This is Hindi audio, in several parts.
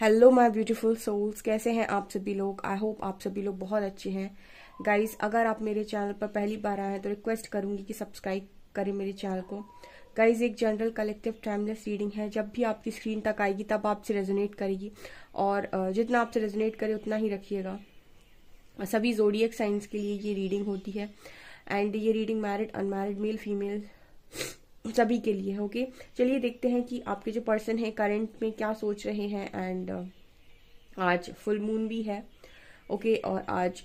हेलो माय ब्यूटीफुल सोल्स कैसे हैं आप सभी लोग आई होप आप सभी लोग बहुत अच्छे हैं गाइस अगर आप मेरे चैनल पर पहली बार आए हैं तो रिक्वेस्ट करूंगी कि सब्सक्राइब करें मेरे चैनल को गाइस एक जनरल कलेक्टिव टाइमलेस रीडिंग है जब भी आपकी स्क्रीन तक आएगी तब आपसे रेजोनेट करेगी और जितना आपसे रेजोनेट करे उतना ही रखिएगा सभी जोड़ी साइंस के लिए ये रीडिंग होती है एंड ये reading married unmarried male female सभी के लिए ओके चलिए देखते हैं कि आपके जो पर्सन है करंट में क्या सोच रहे हैं एंड uh, आज फुल मून भी है ओके और आज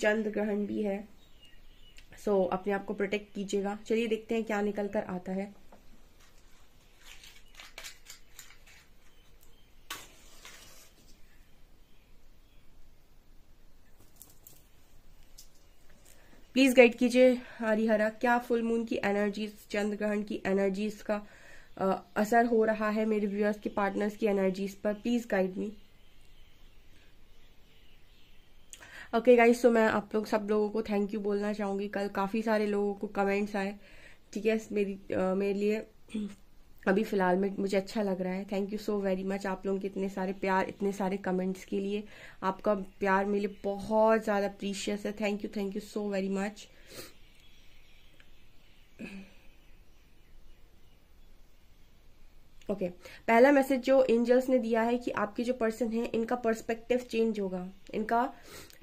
चंद्र ग्रहण भी है सो so, अपने आप को प्रोटेक्ट कीजिएगा चलिए देखते हैं क्या निकल कर आता है प्लीज गाइड कीजिए हरिहरा क्या फुल मून की एनर्जीज चंद्र ग्रहण की एनर्जीज का आ, असर हो रहा है मेरे व्यूअर्स के पार्टनर्स की एनर्जीज पर please guide me okay guys तो मैं आप लोग सब लोगों को थैंक यू बोलना चाहूंगी कल काफी सारे लोगों को कमेंट्स आए ठीक है मेरी आ, मेरे लिए अभी फिलहाल में मुझे अच्छा लग रहा है thank you so very much आप लोगों के इतने सारे प्यार इतने सारे कमेंट्स के लिए आपका प्यार मेरे लिए बहुत ज़्यादा अप्रीशियस है thank you thank you so very much okay पहला मैसेज जो एंजल्स ने दिया है कि आपके जो पर्सन हैं इनका पर्सपेक्टिव चेंज होगा इनका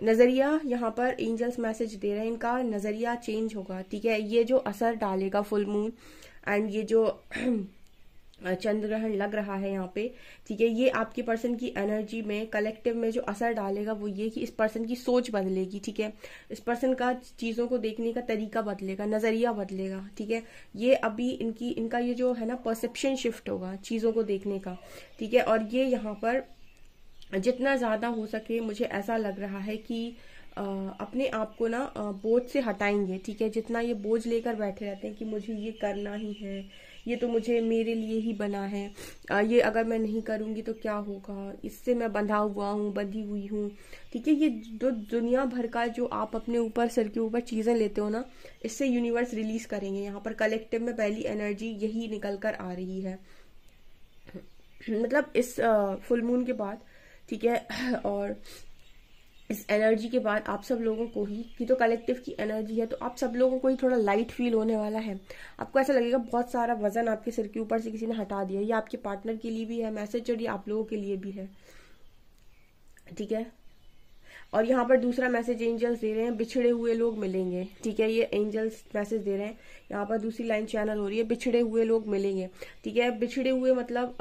नज़रिया यहां पर एंजल्स मैसेज दे रहे हैं इनका नज़रिया चेंज होगा ठीक है ये जो असर डालेगा फुल मून एंड ये जो चंद्र ग्रहण लग रहा है यहाँ पे ठीक है ये आपके पर्सन की एनर्जी में कलेक्टिव में जो असर डालेगा वो ये कि इस पर्सन की सोच बदलेगी ठीक है इस पर्सन का चीजों को देखने का तरीका बदलेगा नजरिया बदलेगा ठीक है ये अभी इनकी इनका ये जो है ना परसेप्शन शिफ्ट होगा चीजों को देखने का ठीक है और ये यहाँ पर जितना ज्यादा हो सके मुझे ऐसा लग रहा है कि अपने आप को ना बोझ से हटाएंगे ठीक है जितना ये बोझ लेकर बैठे रहते हैं कि मुझे ये करना ही है ये तो मुझे मेरे लिए ही बना है ये अगर मैं नहीं करूंगी तो क्या होगा इससे मैं बंधा हुआ हूँ बंधी हुई हूँ ठीक है ये जो दुनिया भर का जो आप अपने ऊपर सर के ऊपर चीज़ें लेते हो ना इससे यूनिवर्स रिलीज करेंगे यहाँ पर कलेक्टिव में पहली एनर्जी यही निकल कर आ रही है मतलब इस फुल मून के बाद ठीक है और इस एनर्जी के बाद आप सब लोगों को ही ये तो कलेक्टिव की एनर्जी है तो आप सब लोगों को ही थोड़ा लाइट फील होने वाला है आपको ऐसा लगेगा बहुत सारा वजन आपके सिर के ऊपर से किसी ने हटा दिया ये आपके पार्टनर के लिए भी है मैसेज और ये आप लोगों के लिए भी है ठीक है और यहाँ पर दूसरा मैसेज एंजल्स दे रहे हैं बिछड़े हुए लोग मिलेंगे ठीक है ये एंजल्स मैसेज दे रहे हैं यहाँ पर दूसरी लाइन चैनल हो रही है बिछड़े हुए लोग मिलेंगे ठीक है बिछड़े हुए मतलब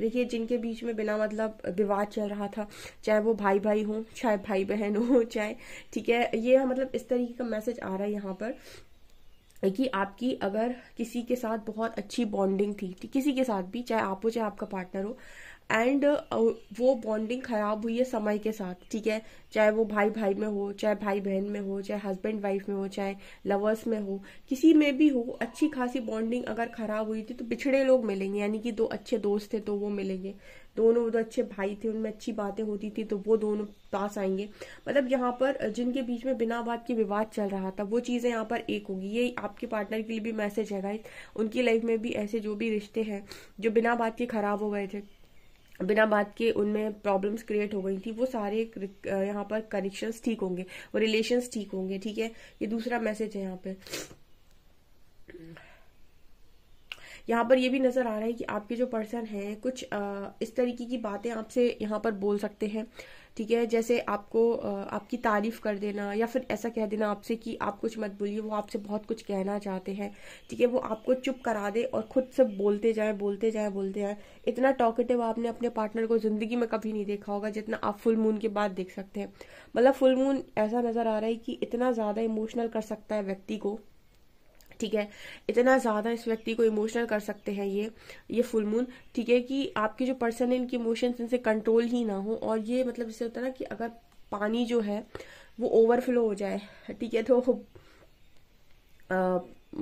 देखिए जिनके बीच में बिना मतलब विवाद चल रहा था चाहे वो भाई भाई हो चाहे भाई बहन हो चाहे ठीक है ये मतलब इस तरीके का मैसेज आ रहा है यहाँ पर कि आपकी अगर किसी के साथ बहुत अच्छी बॉन्डिंग थी किसी के साथ भी चाहे आप हो चाहे आपका पार्टनर हो एंड uh, वो बॉन्डिंग खराब हुई है समय के साथ ठीक है चाहे वो भाई भाई में हो चाहे भाई बहन में हो चाहे हस्बैंड वाइफ में हो चाहे लवर्स में हो किसी में भी हो अच्छी खासी बॉन्डिंग अगर खराब हुई थी तो पिछड़े लोग मिलेंगे यानी कि दो अच्छे दोस्त थे तो वो मिलेंगे दोनों दो अच्छे भाई थे उनमें अच्छी बातें होती थी तो वो दोनों पास आएंगे मतलब यहाँ पर जिनके बीच में बिना बात के विवाद चल रहा था वो चीज़ें यहाँ पर एक होगी ये आपके पार्टनर के लिए भी मैसेज है राइट उनकी लाइफ में भी ऐसे जो भी रिश्ते हैं जो बिना बात के खराब हो गए थे बिना बात के उनमें प्रॉब्लम्स क्रिएट हो गई थी वो सारे यहाँ पर कनेक्शन ठीक होंगे और रिलेशन ठीक होंगे ठीक है ये दूसरा मैसेज है यहाँ पे यहाँ पर ये भी नजर आ रहा है कि आपके जो पर्सन हैं कुछ आ, इस तरीके की बातें आपसे यहाँ पर बोल सकते हैं ठीक है जैसे आपको आपकी तारीफ कर देना या फिर ऐसा कह देना आपसे कि आप कुछ मत बोलिए वो आपसे बहुत कुछ कहना चाहते हैं ठीक है वो आपको चुप करा दे और खुद से बोलते जाए बोलते जाए बोलते जाए इतना टॉकेटिव आपने अपने पार्टनर को जिंदगी में कभी नहीं देखा होगा जितना आप फुल मून के बाद देख सकते हैं मतलब फुल मून ऐसा नजर आ रहा है कि इतना ज्यादा इमोशनल कर सकता है व्यक्ति को ठीक है इतना ज़्यादा इस व्यक्ति को इमोशनल कर सकते हैं ये ये फुल मून ठीक है कि आपके जो पर्सन है इनकी इमोशंस इनसे कंट्रोल ही ना हो और ये मतलब इससे होता है ना कि अगर पानी जो है वो ओवरफ्लो हो जाए ठीक है तो आ,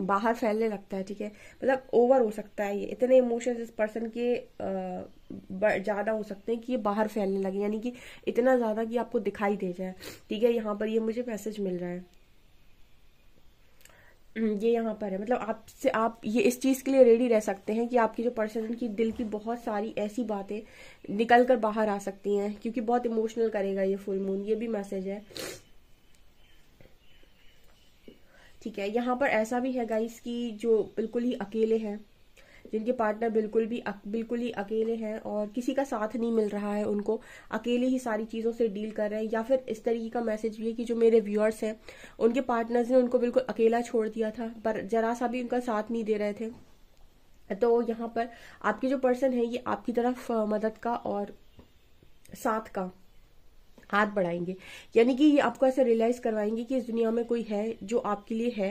बाहर फैलने लगता है ठीक है मतलब ओवर हो सकता है ये इतने इमोशंस इस पर्सन के ज़्यादा हो सकते हैं कि ये बाहर फैलने लगे यानी कि इतना ज़्यादा कि आपको दिखाई दे जाए ठीक है यहाँ पर ये मुझे मैसेज मिल रहा है हम्म, ये यहाँ पर है मतलब आपसे आप ये इस चीज़ के लिए रेडी रह सकते हैं कि आपकी जो पर्सन की दिल की बहुत सारी ऐसी बातें निकल कर बाहर आ सकती हैं क्योंकि बहुत इमोशनल करेगा ये फुल मून ये भी मैसेज है ठीक है यहाँ पर ऐसा भी है गाइस कि जो बिल्कुल ही अकेले हैं जिनके पार्टनर बिल्कुल भी बिल्कुल ही अकेले हैं और किसी का साथ नहीं मिल रहा है उनको अकेले ही सारी चीज़ों से डील कर रहे हैं या फिर इस तरीके का मैसेज भी है कि जो मेरे व्यूअर्स हैं उनके पार्टनर्स ने उनको बिल्कुल अकेला छोड़ दिया था पर जरा सा भी उनका साथ नहीं दे रहे थे तो यहाँ पर आपके जो पर्सन है ये आपकी तरफ मदद का और साथ का हाथ बढ़ाएंगे यानी कि ये आपको ऐसे रियलाइज करवाएंगे कि इस दुनिया में कोई है जो आपके लिए है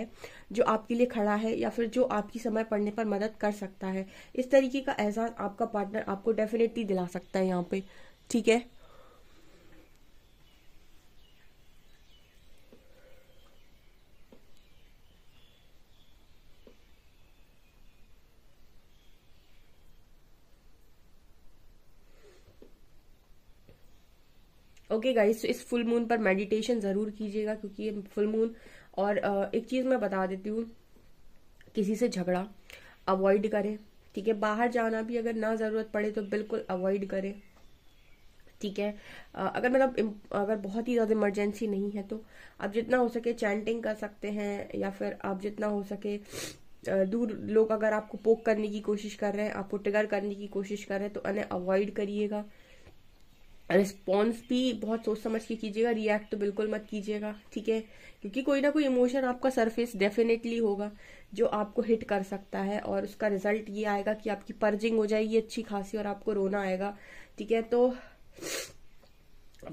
जो आपके लिए खड़ा है या फिर जो आपकी समय पड़ने पर मदद कर सकता है इस तरीके का एहसास आपका पार्टनर आपको डेफिनेटली दिला सकता है यहाँ पे ठीक है ओके गाइस तो इस फुल मून पर मेडिटेशन ज़रूर कीजिएगा क्योंकि ये फुल मून और एक चीज मैं बता देती हूँ किसी से झगड़ा अवॉइड करें ठीक है बाहर जाना भी अगर ना जरूरत पड़े तो बिल्कुल अवॉइड करें ठीक है अगर मतलब अगर बहुत ही ज़्यादा इमरजेंसी नहीं है तो आप जितना हो सके चैंटिंग कर सकते हैं या फिर आप जितना हो सके दूर लोग अगर आपको पोक करने की कोशिश कर रहे हैं आपको टिगर करने की कोशिश कर रहे हैं तो उन्हें अवॉइड करिएगा रिस्पॉन्स भी बहुत सोच समझ के कीजिएगा रिएक्ट तो बिल्कुल मत कीजिएगा ठीक है क्योंकि कोई ना कोई इमोशन आपका सरफेस डेफिनेटली होगा जो आपको हिट कर सकता है और उसका रिजल्ट ये आएगा कि आपकी पर्जिंग हो जाएगी अच्छी खासी और आपको रोना आएगा ठीक है तो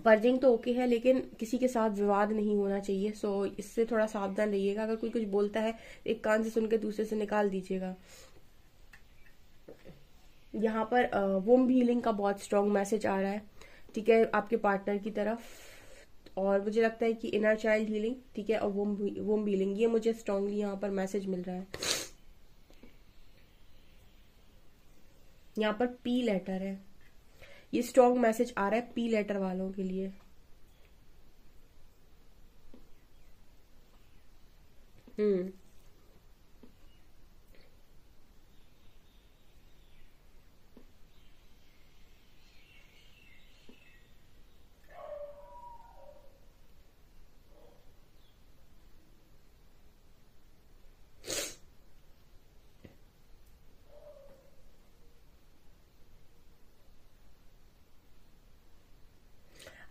पर्जिंग तो ओके है लेकिन किसी के साथ विवाद नहीं होना चाहिए सो इससे थोड़ा सावधान रहिएगा अगर कोई कुछ बोलता है एक कान से सुनकर दूसरे से निकाल दीजिएगा यहाँ पर वोम हीलिंग का बहुत स्ट्रांग मैसेज आ रहा है ठीक है आपके पार्टनर की तरफ और मुझे लगता है कि इनर चाइल्ड हीलिंग ठीक है और वो वो हीलिंग ये मुझे स्ट्रांगली यहाँ पर मैसेज मिल रहा है यहाँ पर पी लेटर है ये स्ट्रांग मैसेज आ रहा है पी लेटर वालों के लिए हम्म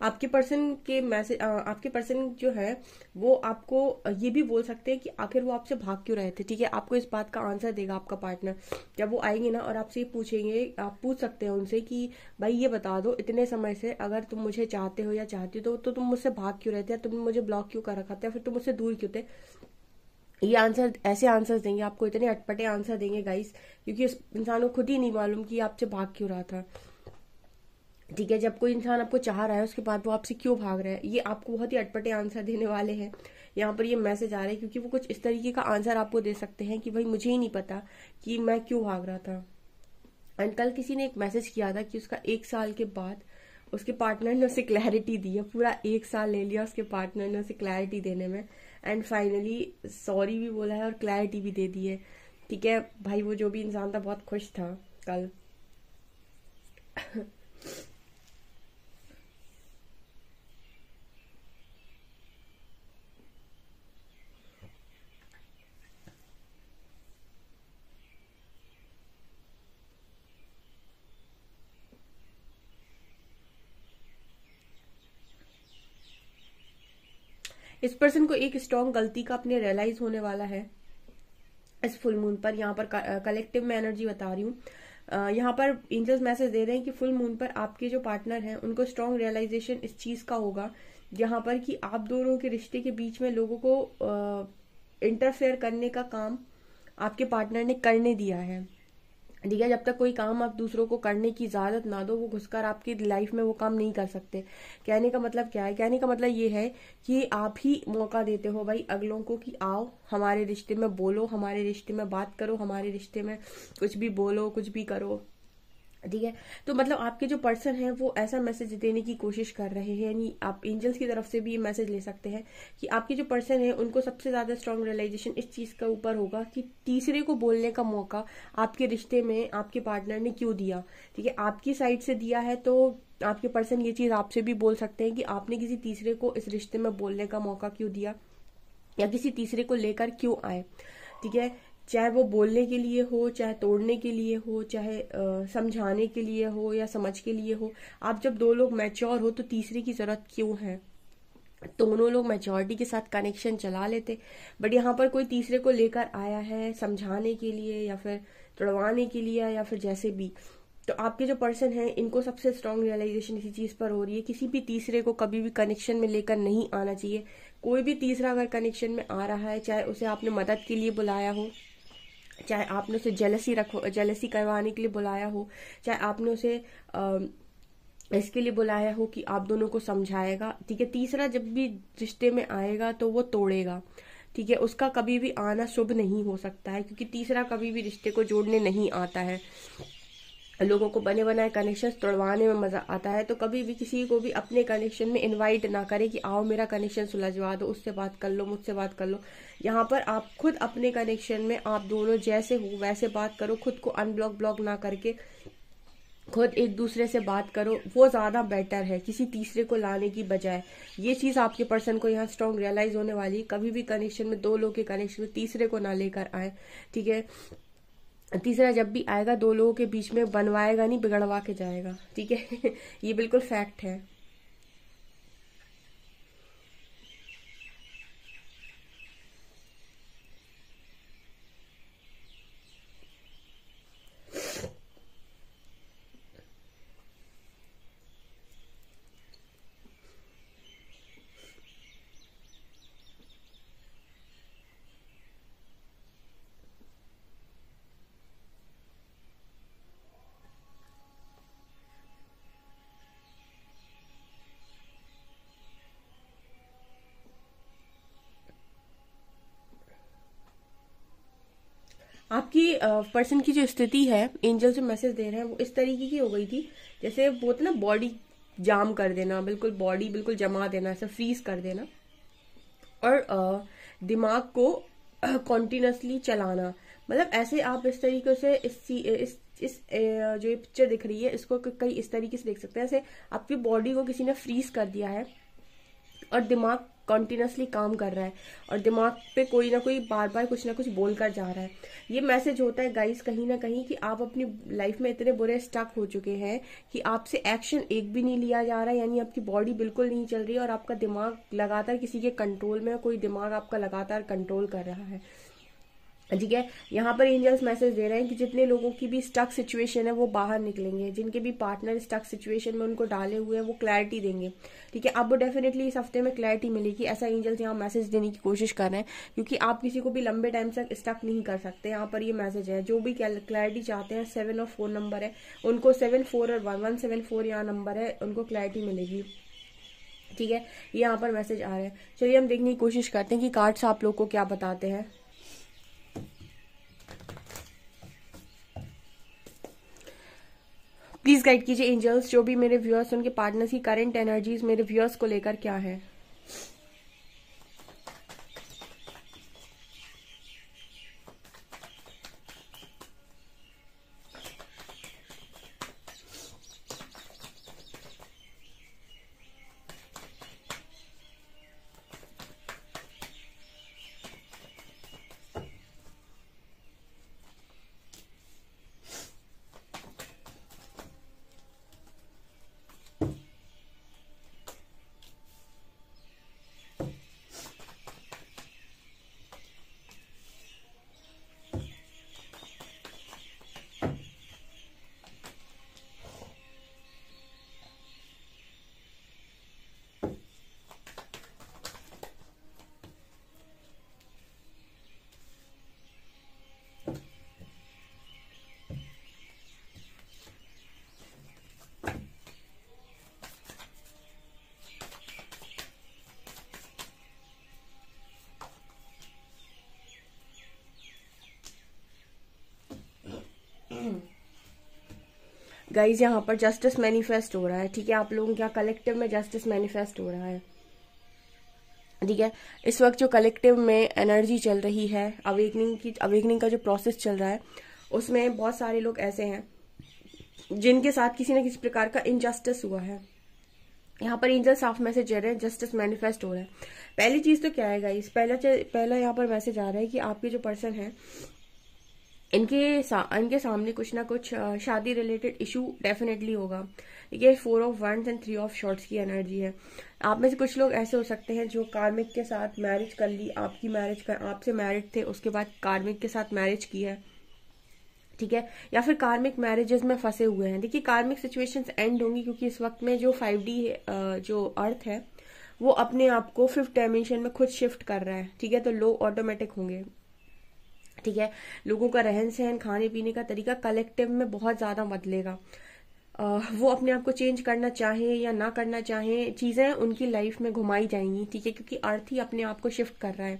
आपके पर्सन के मैसेज आपके पर्सन जो है वो आपको ये भी बोल सकते हैं कि आखिर वो आपसे भाग क्यों रहे थे ठीक है आपको इस बात का आंसर देगा आपका पार्टनर जब वो आएंगे ना और आपसे ये पूछेंगे आप पूछ सकते हैं उनसे कि भाई ये बता दो इतने समय से अगर तुम मुझे चाहते हो या चाहती हो तो, तो तुम मुझसे भाग क्यों रहते हो तुमने मुझे ब्लॉक क्यों कर रखा था फिर तुम मुझसे दूर क्यों थे ये आंसर ऐसे आंसर देंगे आपको इतने अटपटे आंसर देंगे गाइस क्योंकि इस इंसान को खुद ही नहीं मालूम कि आपसे भाग क्यों रहा था ठीक है जब कोई इंसान आपको चाह रहा है उसके बाद वो आपसे क्यों भाग रहा है ये आपको बहुत ही अटपटे आंसर देने वाले हैं यहाँ पर ये मैसेज आ रहा है क्योंकि वो कुछ इस तरीके का आंसर आपको दे सकते हैं कि भाई मुझे ही नहीं पता कि मैं क्यों भाग रहा था एंड कल किसी ने एक मैसेज किया था कि उसका एक साल के बाद उसके पार्टनर ने उसे क्लैरिटी दी है पूरा एक साल ले लिया उसके पार्टनर ने उसे क्लैरिटी देने में एंड फाइनली सॉरी भी बोला है और क्लैरिटी भी दे दी है ठीक है भाई वो जो भी इंसान था बहुत खुश था कल इस पर्सन को एक स्ट्रॉन्ग गलती का अपने रियलाइज होने वाला है इस फुल मून पर यहाँ पर कलेक्टिव में एनर्जी बता रही हूँ यहाँ पर एंजल्स मैसेज दे रहे हैं कि फुल मून पर आपके जो पार्टनर हैं उनको स्ट्रॉन्ग रियलाइजेशन इस चीज का होगा यहाँ पर कि आप दोनों के रिश्ते के बीच में लोगों को इंटरफेयर करने का काम आपके पार्टनर ने करने दिया है ठीक है जब तक कोई काम आप दूसरों को करने की इजाजत ना दो वो घुसकर आपकी लाइफ में वो काम नहीं कर सकते कहने का मतलब क्या है कहने का मतलब ये है कि आप ही मौका देते हो भाई अगलों को कि आओ हमारे रिश्ते में बोलो हमारे रिश्ते में बात करो हमारे रिश्ते में कुछ भी बोलो कुछ भी करो ठीक है तो मतलब आपके जो पर्सन है वो ऐसा मैसेज देने की कोशिश कर रहे हैं यानी आप एंजल्स की तरफ से भी ये मैसेज ले सकते हैं कि आपके जो पर्सन है उनको सबसे ज्यादा स्ट्रांग रियलाइजेशन इस चीज का ऊपर होगा कि तीसरे को बोलने का मौका आपके रिश्ते में आपके पार्टनर ने क्यों दिया ठीक है आपकी साइड से दिया है तो आपके पर्सन ये चीज आपसे भी बोल सकते हैं कि आपने किसी तीसरे को इस रिश्ते में बोलने का मौका क्यों दिया या किसी तीसरे को लेकर क्यों आए ठीक है चाहे वो बोलने के लिए हो चाहे तोड़ने के लिए हो चाहे समझाने के लिए हो या समझ के लिए हो आप जब दो लोग मैच्योर हो तो तीसरे की जरूरत क्यों है दोनों तो लोग मैच्योरिटी के साथ कनेक्शन चला लेते बट यहाँ पर कोई तीसरे को लेकर आया है समझाने के लिए या फिर तोड़वाने के लिए या फिर जैसे भी तो आपके जो पर्सन है इनको सबसे स्ट्रांग रियलाइजेशन इसी चीज पर हो रही है किसी भी तीसरे को कभी भी कनेक्शन में लेकर नहीं आना चाहिए कोई भी तीसरा अगर कनेक्शन में आ रहा है चाहे उसे आपने मदद के लिए बुलाया हो चाहे आपने उसे जेलसी रखो जेलसी करवाने के लिए बुलाया हो चाहे आपने उसे आ, इसके लिए बुलाया हो कि आप दोनों को समझाएगा ठीक है तीसरा जब भी रिश्ते में आएगा तो वो तोड़ेगा ठीक है उसका कभी भी आना शुभ नहीं हो सकता है क्योंकि तीसरा कभी भी रिश्ते को जोड़ने नहीं आता है लोगों को बने बनाए कनेक्शन तोड़वाने में मजा आता है तो कभी भी किसी को भी अपने कनेक्शन में इनवाइट ना करे कि आओ मेरा कनेक्शन सुलझवा दो उससे बात कर लो मुझसे बात कर लो यहाँ पर आप खुद अपने कनेक्शन में आप दोनों जैसे हो वैसे बात करो खुद को अनब्लॉक ब्लॉक ना करके खुद एक दूसरे से बात करो वो ज़्यादा बेटर है किसी तीसरे को लाने की बजाय ये चीज़ आपके पर्सन को यहाँ स्ट्रॉन्ग रियलाइज होने वाली कभी भी कनेक्शन में दो लोग के कनेक्शन में तीसरे को ना लेकर आए ठीक है तीसरा जब भी आएगा दो लोगों के बीच में बनवाएगा नहीं बिगड़वा के जाएगा ठीक है ये बिल्कुल फैक्ट है पर्सन की जो स्थिति है एंजल जो मैसेज दे रहे हैं वो इस तरीके की हो गई थी जैसे वो ना बॉडी जाम कर देना बिल्कुल बॉडी बिल्कुल जमा देना ऐसा फ्रीज कर देना और दिमाग को कॉन्टिन्यूसली चलाना मतलब ऐसे आप इस तरीके से इस इस इस जो ये पिक्चर दिख रही है इसको कई इस तरीके से देख सकते हैं ऐसे आपकी बॉडी को किसी ने फ्रीज कर दिया है और दिमाग कंटिन्यूसली काम कर रहा है और दिमाग पे कोई ना कोई बार बार कुछ ना कुछ बोल कर जा रहा है ये मैसेज होता है गाइस कहीं ना कहीं कि आप अपनी लाइफ में इतने बुरे स्टक हो चुके हैं कि आपसे एक्शन एक भी नहीं लिया जा रहा है यानी आपकी बॉडी बिल्कुल नहीं चल रही और आपका दिमाग लगातार किसी के कंट्रोल में कोई दिमाग आपका लगातार कंट्रोल कर रहा है ठीक है यहाँ पर एंजल्स मैसेज दे रहे हैं कि जितने लोगों की भी स्टक सिचुएशन है वो बाहर निकलेंगे जिनके भी पार्टनर स्टक सिचुएशन में उनको डाले हुए हैं वो क्लैरिटी देंगे ठीक है आपको डेफिनेटली इस हफ्ते में क्लैरिटी मिलेगी ऐसा एंजल्स यहाँ मैसेज देने की कोशिश कर रहे हैं क्योंकि आप किसी को भी लंबे टाइम तक स्टक नहीं कर सकते यहाँ पर ये मैसेज है जो भी क्लैरिटी चाहते हैं सेवन और फोर नंबर है उनको सेवन फोर और वन वन सेवन फोर यहाँ नंबर है उनको क्लैरिटी मिलेगी ठीक है ये यहाँ पर मैसेज आ रहे हैं चलिए हम देखने की कोशिश करते हैं कि कार्ड्स आप लोग को क्या बताते हैं प्लीज गाइड कीजिए एंजल्स जो भी मेरे व्यूअर्स उनके पार्टनर्स की करेंट एनर्जीज मेरे व्यूअर्स को लेकर क्या है गाइज यहाँ पर जस्टिस मैनिफेस्ट हो रहा है ठीक है आप लोगों के कलेक्टिव में जस्टिस मैनिफेस्ट हो रहा है ठीक है इस वक्त जो कलेक्टिव में एनर्जी चल रही है अवेकनिंग की अवेकनिंग का जो प्रोसेस चल रहा है उसमें बहुत सारे लोग ऐसे हैं जिनके साथ किसी न किसी प्रकार का इनजस्टिस हुआ है यहाँ पर एंजल साफ मैसेज दे रहे हैं जस्टिस मैनिफेस्ट हो रहा है पहली चीज तो क्या है गाइस पहला पहला यहाँ पर मैसेज आ रहा है कि आपके जो पर्सन है इनके सा, इनके सामने कुछ ना कुछ शादी रिलेटेड इशू डेफिनेटली होगा ये four of one and three of swords की एनर्जी है आप में से कुछ लोग ऐसे हो सकते हैं जो कार्मिक के साथ मैरिज कर ली आपकी मैरिज कर आपसे मैरिड थे उसके बाद कार्मिक के साथ मैरिज की है ठीक है या फिर कार्मिक मैरिजेस में फंसे हुए हैं देखिए कार्मिक सिचुएशंस एंड होंगी क्योंकि इस वक्त में जो फाइव डी जो अर्थ है वो अपने आप को फिफ्थ डायमेंशन में खुद शिफ्ट कर रहा है ठीक है तो लोग ऑटोमेटिक होंगे ठीक है लोगों का रहन सहन खाने पीने का तरीका कलेक्टिव में बहुत ज्यादा बदलेगा वो अपने आप को चेंज करना चाहे या ना करना चाहे चीजें उनकी लाइफ में घुमाई जाएंगी ठीक है क्योंकि अर्थ ही अपने आप को शिफ्ट कर रहा है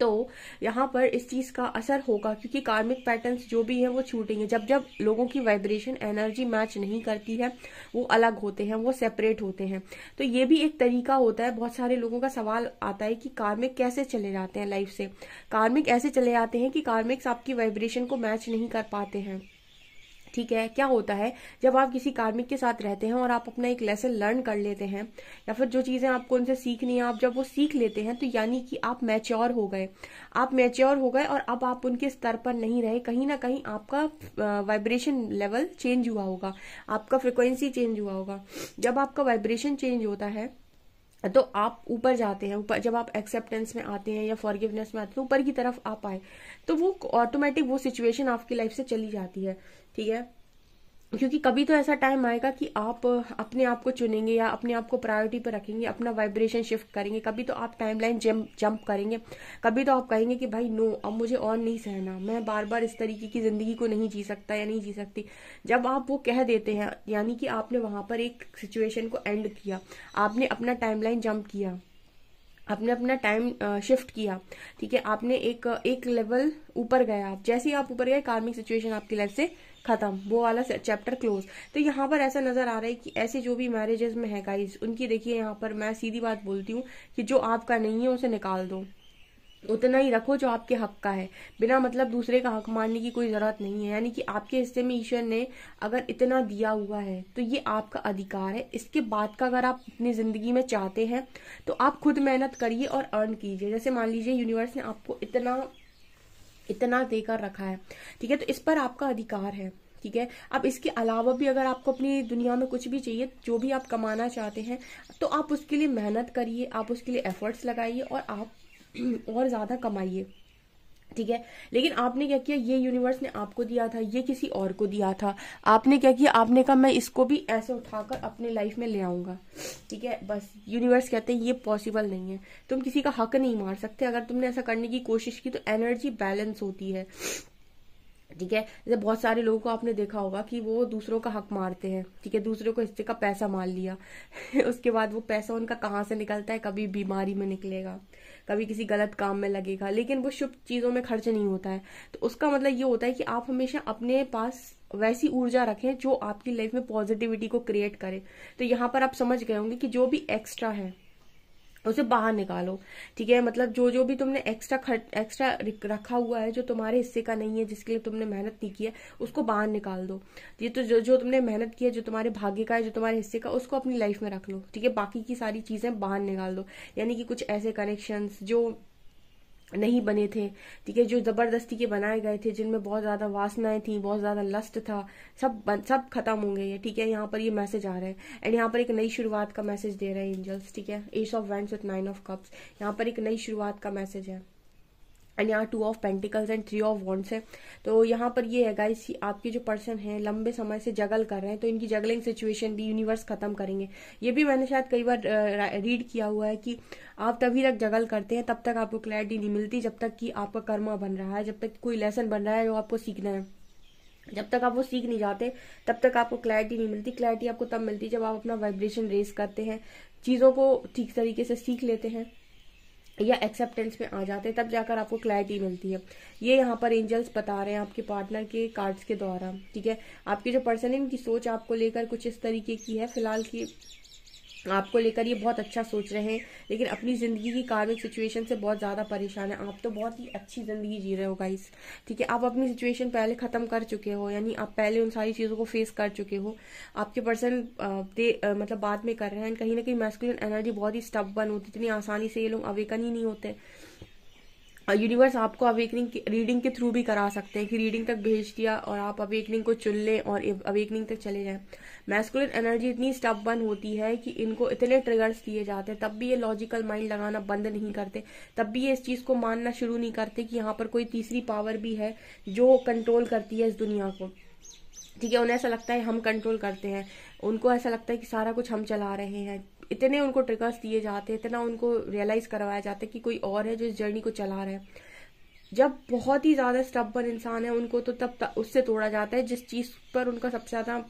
तो यहाँ पर इस चीज़ का असर होगा क्योंकि कार्मिक पैटर्न्स जो भी है वो छूटेंगे जब जब लोगों की वाइब्रेशन एनर्जी मैच नहीं करती है वो अलग होते हैं वो सेपरेट होते हैं तो ये भी एक तरीका होता है बहुत सारे लोगों का सवाल आता है कि कार्मिक कैसे चले जाते हैं लाइफ से कार्मिक ऐसे चले जाते हैं कि कार्मिक्स आपकी वाइब्रेशन को मैच नहीं कर पाते हैं ठीक है क्या होता है जब आप किसी कार्मिक के साथ रहते हैं और आप अपना एक लेसन लर्न कर लेते हैं या फिर जो चीज़ें आपको उनसे सीखनी है आप जब वो सीख लेते हैं तो यानी कि आप मैच्योर हो गए आप मैच्योर हो गए और अब आप उनके स्तर पर नहीं रहे कहीं ना कहीं आपका वाइब्रेशन लेवल चेंज हुआ होगा आपका फ्रिक्वेंसी चेंज हुआ होगा जब आपका वाइब्रेशन चेंज होता है तो आप ऊपर जाते हैं ऊपर जब आप एक्सेप्टेंस में आते हैं या फॉरगिवनेस में आते हैं तो ऊपर की तरफ आप आए तो वो ऑटोमेटिक वो सिचुएशन आपकी लाइफ से चली जाती है ठीक है क्योंकि कभी तो ऐसा टाइम आएगा कि आप अपने आप को चुनेंगे या अपने आप को प्रायोरिटी पर रखेंगे अपना वाइब्रेशन शिफ्ट करेंगे कभी तो आप टाइमलाइन जंप जंप करेंगे कभी तो आप कहेंगे कि भाई नो अब मुझे और नहीं सहना मैं बार बार इस तरीके की जिंदगी को नहीं जी सकता या नहीं जी सकती जब आप वो कह देते हैं यानी कि आपने वहां पर एक सिचुएशन को एंड किया आपने अपना टाइम जंप किया आपने अपना टाइम शिफ्ट किया ठीक है आपने एक एक लेवल ऊपर गया आप जैसे ही आप ऊपर गए कार्मिक सिचुएशन आपकी लाइफ से खत्म वो वाला चैप्टर क्लोज तो यहाँ पर ऐसा नजर आ रहा है कि ऐसे जो भी मैरिजेस में है गाइज उनकी देखिए यहाँ पर मैं सीधी बात बोलती हूँ कि जो आपका नहीं है उसे निकाल दो उतना ही रखो जो आपके हक का है बिना मतलब दूसरे का हक मानने की कोई जरूरत नहीं है यानी कि आपके हिस्से में ईश्वर ने अगर इतना दिया हुआ है तो ये आपका अधिकार है इसके बाद का अगर आप अपनी जिंदगी में चाहते हैं तो आप खुद मेहनत करिए और अर्न कीजिए जैसे मान लीजिए यूनिवर्स ने आपको इतना इतना देकर रखा है ठीक है तो इस पर आपका अधिकार है ठीक है अब इसके अलावा भी अगर आपको अपनी दुनिया में कुछ भी चाहिए जो भी आप कमाना चाहते हैं तो आप उसके लिए मेहनत करिए आप उसके लिए एफर्ट्स लगाइए और आप और ज़्यादा कमाइए ठीक है लेकिन आपने क्या किया ये यूनिवर्स ने आपको दिया था ये किसी और को दिया था आपने क्या किया आपने कहा मैं इसको भी ऐसे उठाकर अपने लाइफ में ले आऊंगा ठीक है बस यूनिवर्स कहते हैं ये पॉसिबल नहीं है तुम किसी का हक नहीं मार सकते अगर तुमने ऐसा करने की कोशिश की तो एनर्जी बैलेंस होती है ठीक है जैसे बहुत सारे लोगों को आपने देखा होगा कि वो दूसरों का हक मारते हैं ठीक है दूसरों को हिस्से का पैसा मार लिया उसके बाद वो पैसा उनका कहाँ से निकलता है कभी बीमारी में निकलेगा कभी किसी गलत काम में लगेगा लेकिन वो शुभ चीजों में खर्च नहीं होता है तो उसका मतलब ये होता है कि आप हमेशा अपने पास वैसी ऊर्जा रखें जो आपकी लाइफ में पॉजिटिविटी को क्रिएट करे तो यहाँ पर आप समझ गए होंगे कि जो भी एक्स्ट्रा है उसे बाहर निकालो ठीक है मतलब जो जो भी तुमने एक्स्ट्रा खर्च एक्स्ट्रा रखा हुआ है जो तुम्हारे हिस्से का नहीं है जिसके लिए तुमने मेहनत नहीं की है उसको बाहर निकाल दो ये तो जो जो तुमने मेहनत की है जो तुम्हारे भाग्य का है जो तुम्हारे हिस्से का उसको अपनी लाइफ में रख लो ठीक है बाकी की सारी चीजें बाहर निकाल दो यानी कि कुछ ऐसे कनेक्शन जो नहीं बने थे ठीक है जो जबरदस्ती के बनाए गए थे जिनमें बहुत ज्यादा वासनाएं थी बहुत ज्यादा लस्ट था सब बन, सब खत्म हो गए ठीक है यहाँ पर ये मैसेज आ रहा है एंड यहाँ पर एक नई शुरुआत का मैसेज दे रहे हैं एंजल्स ठीक है ace of wands nine of cups यहाँ पर एक नई शुरुआत का मैसेज है एंड यहाँ two of pentacles and three of wands है तो यहाँ पर ये है गाइस आपके जो पर्सन हैं लंबे समय से जगल कर रहे हैं तो इनकी जगलिंग सिचुएशन भी यूनिवर्स खत्म करेंगे ये भी मैंने शायद कई बार रीड किया हुआ है कि आप तभी तक जगल करते हैं तब तक आपको क्लैरिटी नहीं मिलती जब तक कि आपका कर्मा बन रहा है जब तक कोई लेसन बन रहा है जो आपको सीखना है जब तक आप वो सीख नहीं जाते तब तक आपको क्लैरिटी नहीं मिलती क्लैरिटी आपको तब मिलती जब आप अपना वाइब्रेशन रेस करते हैं चीज़ों को ठीक तरीके से सीख लेते हैं या एक्सेप्टेंस में आ जाते हैं तब जाकर आपको क्लैरिटी मिलती है ये यहाँ पर एंजल्स बता रहे हैं आपके पार्टनर के कार्ड्स के द्वारा ठीक है आपकी जो पर्सन है इनकी सोच आपको लेकर कुछ इस तरीके की है फिलहाल की आपको लेकर ये बहुत अच्छा सोच रहे हैं लेकिन अपनी ज़िंदगी की कार्मिक सिचुएशन से बहुत ज़्यादा परेशान है आप तो बहुत ही अच्छी ज़िंदगी जी रहे हो गाइस ठीक है आप अपनी सिचुएशन पहले ख़त्म कर चुके हो यानी आप पहले उन सारी चीज़ों को फेस कर चुके हो आपके पर्सन मतलब बाद में कर रहे हैं कहीं ना कहीं मैस्कुलिन एनर्जी बहुत ही स्टब बन होती इतनी आसानी से ये लोग अवेकन ही नहीं होते यूनिवर्स आपको अवेकनिंग रीडिंग के थ्रू भी करा सकते हैं कि रीडिंग तक भेज दिया और आप अवेकनिंग को चुन लें और अवेकनिंग तक चले जाएं मैस्कुलिन एनर्जी इतनी स्टफ बन होती है कि इनको इतने ट्रिगर्स दिए जाते हैं तब भी ये लॉजिकल माइंड लगाना बंद नहीं करते तब भी ये इस चीज को मानना शुरू नहीं करते कि यहाँ पर कोई तीसरी पावर भी है जो कंट्रोल करती है इस दुनिया को ठीक है उन्हें ऐसा लगता है हम कंट्रोल करते हैं उनको ऐसा लगता है कि सारा कुछ हम चला रहे हैं इतने उनको ट्रिगर्स दिए जाते हैं इतना उनको रियलाइज करवाया जाता है कि कोई और है जो इस जर्नी को चला रहा है जब बहुत ही ज्यादा स्टबन इंसान है उनको तो तब उससे तोड़ा जाता है जिस चीज पर उनका सबसे ज्यादा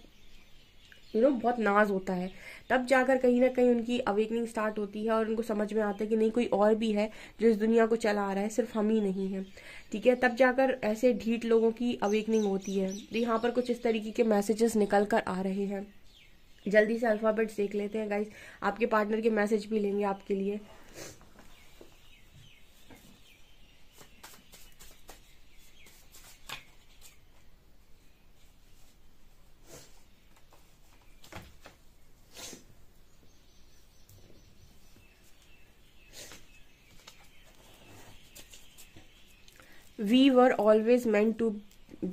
यू नो बहुत नाज होता है तब जाकर कहीं ना कहीं उनकी अवेकनिंग स्टार्ट होती है और उनको समझ में आता है कि नहीं कोई और भी है जो इस दुनिया को चला आ रहा है सिर्फ हम ही नहीं है ठीक है तब जाकर ऐसे ढीठ लोगों की अवेकनिंग होती है तो यहाँ पर कुछ इस तरीके के मैसेजेस निकल कर आ रहे हैं जल्दी से अल्फाबेट देख लेते हैं गाइस आपके पार्टनर के मैसेज भी लेंगे आपके लिए we were always meant to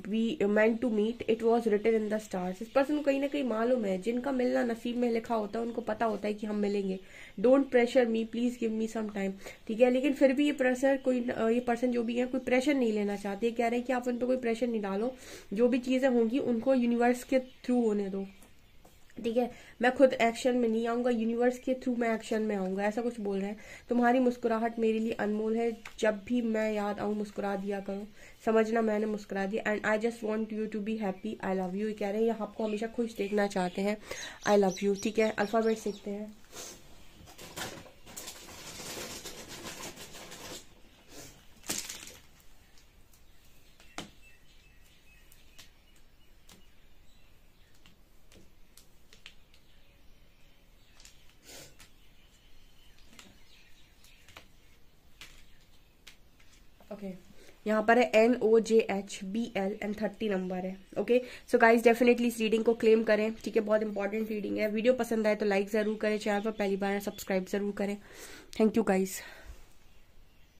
we meant to meet it was written in the stars इस पर्सन को कहीं ना कहीं मालूम है जिनका मिलना नसीब में लिखा होता है उनको पता होता है कि हम मिलेंगे don't pressure me please give me some time ठीक है लेकिन फिर भी ये प्रेशर कोई ये पर्सन जो भी है कोई प्रेशर नहीं लेना चाहते कह रहे हैं कि आप उन पर कोई प्रेशर नहीं डालो जो भी चीजें होंगी उनको यूनिवर्स के थ्रू होने दो ठीक है मैं खुद एक्शन में नहीं आऊंगा यूनिवर्स के थ्रू मैं एक्शन में आऊंगा ऐसा कुछ बोल रहे हैं तुम्हारी मुस्कुराहट मेरे लिए अनमोल है जब भी मैं याद आऊं मुस्कुरा दिया करूं समझना मैंने मुस्कुरा दिया and I just want you to be happy I love you कह रहे हैं या आपको हमेशा खुश देखना चाहते हैं आई लव यू ठीक है अल्फ़ाबेट सीखते हैं यहाँ पर है N O J H B L N thirty number है ओके सो गाइज डेफिनेटली इस रीडिंग को क्लेम करें ठीक है बहुत इंपॉर्टेंट रीडिंग है वीडियो पसंद आए तो लाइक जरूर करें चैनल पर पहली बार सब्सक्राइब जरूर करें थैंक यू गाइज़